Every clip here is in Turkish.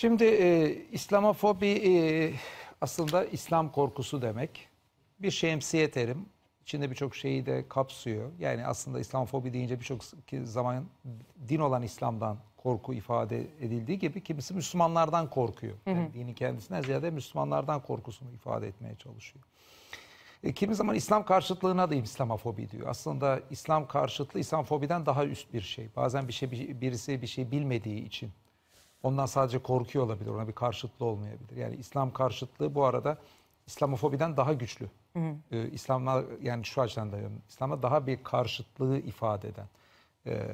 Şimdi e, İslamofobi e, aslında İslam korkusu demek. Bir şemsiye terim. İçinde birçok şeyi de kapsıyor. Yani aslında İslamofobi deyince birçok zaman din olan İslam'dan korku ifade edildiği gibi kimisi Müslümanlardan korkuyor. Yani hı hı. dini kendisinden ziyade Müslümanlardan korkusunu ifade etmeye çalışıyor. E, kimi zaman İslam karşıtlığına da İslamofobi diyor. Aslında İslam karşıtlığı İslamofobiden daha üst bir şey. Bazen bir şey birisi bir şey bilmediği için Ondan sadece korkuyor olabilir. Ona bir karşıtlı olmayabilir. Yani İslam karşıtlığı bu arada İslamofobiden daha güçlü. Hı hı. Ee, İslam'a yani şu açıdan da İslam'a daha bir karşıtlığı ifade eden e,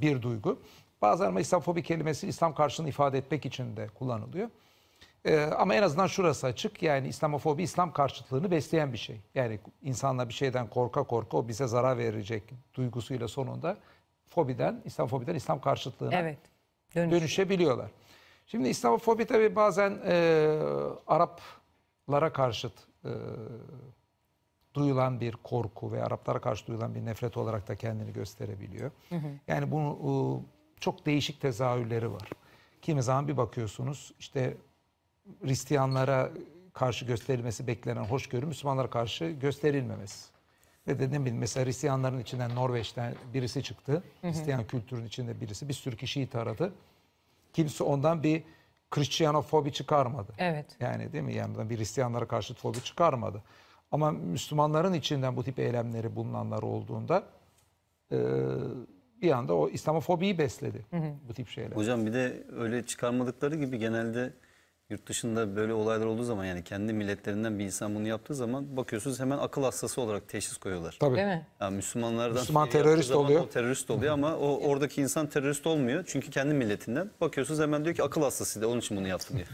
bir duygu. Bazen ama İslamofobi kelimesi İslam karşılığını ifade etmek için de kullanılıyor. Ee, ama en azından şurası açık yani İslamofobi İslam karşıtlığını besleyen bir şey. Yani insanla bir şeyden korka korka o bize zarar verecek duygusuyla sonunda fobiden, İslamofobiden İslam karşıtlığına evet Dönüş. dönüşebiliyorlar. Şimdi İslamofobi tabi bazen e, Araplara karşı e, duyulan bir korku ve Araplara karşı duyulan bir nefret olarak da kendini gösterebiliyor. Hı hı. Yani bunu e, çok değişik tezahürleri var. Kimi zaman bir bakıyorsunuz işte Hristiyanlara karşı gösterilmesi beklenen hoşgörü Müslümanlara karşı gösterilmemesi. Ve de ne bileyim mesela Hristiyanların içinden Norveç'ten birisi çıktı. Hristiyan kültürün içinde birisi. Bir sürü kişiyi taradı. Kimse ondan bir Hristiyanofobia çıkarmadı. Evet. Yani değil mi? Yani bir Hristiyanlara karşı fobi çıkarmadı. Ama Müslümanların içinden bu tip eylemleri bulunanlar olduğunda e, bir anda o İslamofobiyi besledi hı hı. bu tip şeyler. Hocam bir de öyle çıkarmadıkları gibi genelde Yurt dışında böyle olaylar olduğu zaman yani kendi milletlerinden bir insan bunu yaptığı zaman bakıyorsunuz hemen akıl hastası olarak teşhis koyuyorlar. Tabii. Değil mi? Yani Müslümanlardan Müslüman şey terörist oluyor. O terörist oluyor ama o oradaki insan terörist olmuyor. Çünkü kendi milletinden. Bakıyorsunuz hemen diyor ki akıl hastasıydı onun için bunu yaptı diyor.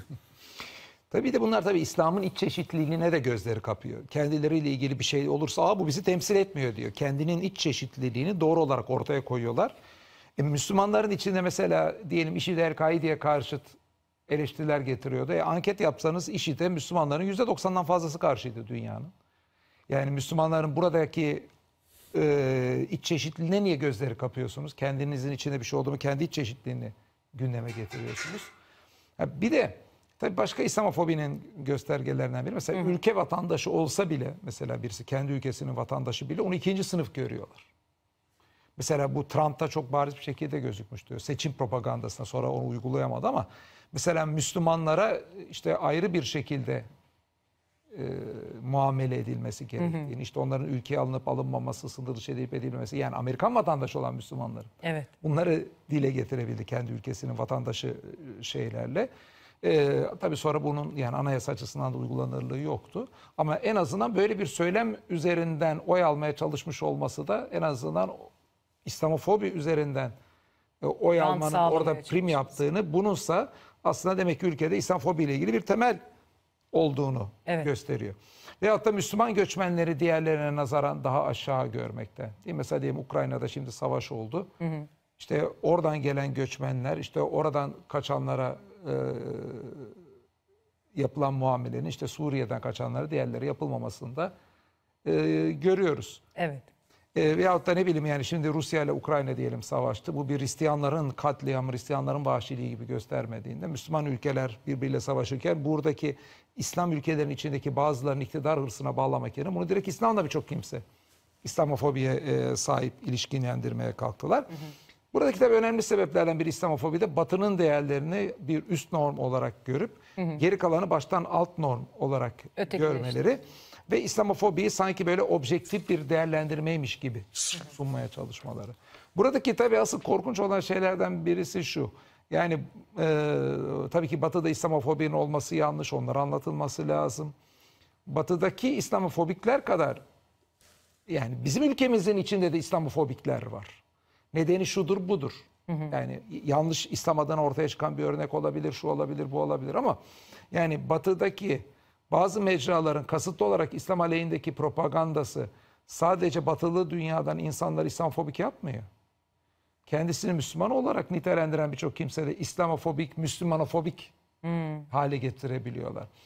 Tabii de bunlar tabii İslam'ın iç çeşitliliğine de gözleri kapıyor. Kendileriyle ilgili bir şey olursa Aa, bu bizi temsil etmiyor diyor. Kendinin iç çeşitliliğini doğru olarak ortaya koyuyorlar. E, Müslümanların içinde mesela diyelim işi IŞİD-i karşıt eleştiriler getiriyordu. E, anket yapsanız IŞİD'e Müslümanların %90'dan fazlası karşıydı dünyanın. Yani Müslümanların buradaki e, iç çeşitliliğine niye gözleri kapıyorsunuz? Kendinizin içinde bir şey oldu mu kendi iç çeşitliliğini gündeme getiriyorsunuz. Ya bir de tabii başka İslamofobinin göstergelerinden biri. Mesela Hı. ülke vatandaşı olsa bile mesela birisi kendi ülkesinin vatandaşı bile onu ikinci sınıf görüyorlar. Mesela bu Trump'ta çok bariz bir şekilde gözükmüş diyor. Seçim propagandasına sonra onu uygulayamadı ama mesela Müslümanlara işte ayrı bir şekilde e, muamele edilmesi gerektiğini, hı hı. işte onların ülkeye alınıp alınmaması, sınır dışı şey edilip edilmemesi, yani Amerikan vatandaşı olan Müslümanların. Evet. Bunları dile getirebildi kendi ülkesinin vatandaşı e, şeylerle. Ee, tabii sonra bunun yani anayasa açısından da uygulanırlığı yoktu. Ama en azından böyle bir söylem üzerinden oy almaya çalışmış olması da en azından İslamofobi üzerinden e, oy Tam almanın orada prim yaptığını, bununsa aslında demek ki ülkede İslamofobi ile ilgili bir temel olduğunu evet. gösteriyor. Ve da Müslüman göçmenleri diğerlerine nazaran daha aşağı görmekte. Değil mesela diyelim Ukrayna'da şimdi savaş oldu. Hı hı. İşte oradan gelen göçmenler, işte oradan kaçanlara e, yapılan muamelenin, işte Suriye'den kaçanlara diğerleri yapılmamasında e, görüyoruz. Evet. E, veyahut da ne bileyim yani şimdi Rusya ile Ukrayna diyelim savaştı. Bu bir Hristiyanların katliamı, Hristiyanların vahşiliği gibi göstermediğinde Müslüman ülkeler birbiriyle savaşırken buradaki İslam ülkelerinin içindeki bazılarının iktidar hırsına bağlamak yerine bunu direkt İslam'da birçok kimse İslamofobiye e, sahip ilişkilendirmeye kalktılar. Hı hı. Buradaki tabii önemli sebeplerden biri İslamofobi de batının değerlerini bir üst norm olarak görüp hı hı. geri kalanı baştan alt norm olarak görmeleri ve İslamofobiyi sanki böyle objektif bir değerlendirmeymiş gibi sunmaya çalışmaları. Buradaki tabii asıl korkunç olan şeylerden birisi şu. Yani e, tabii ki batıda İslamofobinin olması yanlış, onlara anlatılması lazım. Batıdaki İslamofobikler kadar yani bizim ülkemizin içinde de İslamofobikler var. Nedeni şudur budur. Hı hı. Yani yanlış İslam adına ortaya çıkan bir örnek olabilir, şu olabilir, bu olabilir ama yani batıdaki bazı mecraların kasıtlı olarak İslam aleyhindeki propagandası sadece batılı dünyadan insanları İslamofobik yapmıyor. Kendisini Müslüman olarak nitelendiren birçok kimse de İslamofobik, Müslümanofobik hmm. hale getirebiliyorlar.